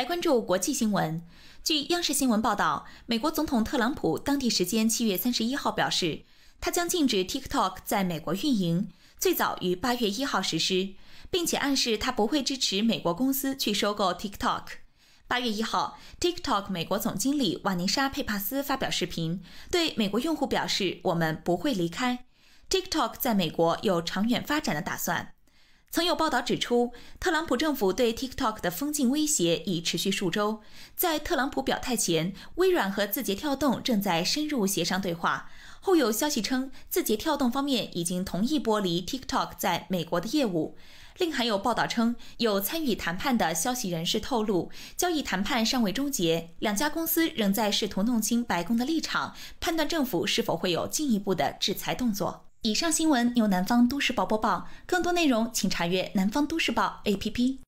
来关注国际新闻。据央视新闻报道，美国总统特朗普当地时间七月三十一号表示，他将禁止 TikTok 在美国运营，最早于八月一号实施，并且暗示他不会支持美国公司去收购 TikTok。八月一号，TikTok 美国总经理瓦尼莎·佩帕斯发表视频，对美国用户表示：“我们不会离开 TikTok，在美国有长远发展的打算。”曾有报道指出，特朗普政府对 TikTok 的封禁威胁已持续数周。在特朗普表态前，微软和字节跳动正在深入协商对话。后有消息称，字节跳动方面已经同意剥离 TikTok 在美国的业务。另还有报道称，有参与谈判的消息人士透露，交易谈判尚未终结，两家公司仍在试图弄清白宫的立场，判断政府是否会有进一步的制裁动作。以上新闻由南方都市报播报。更多内容，请查阅南方都市报 APP。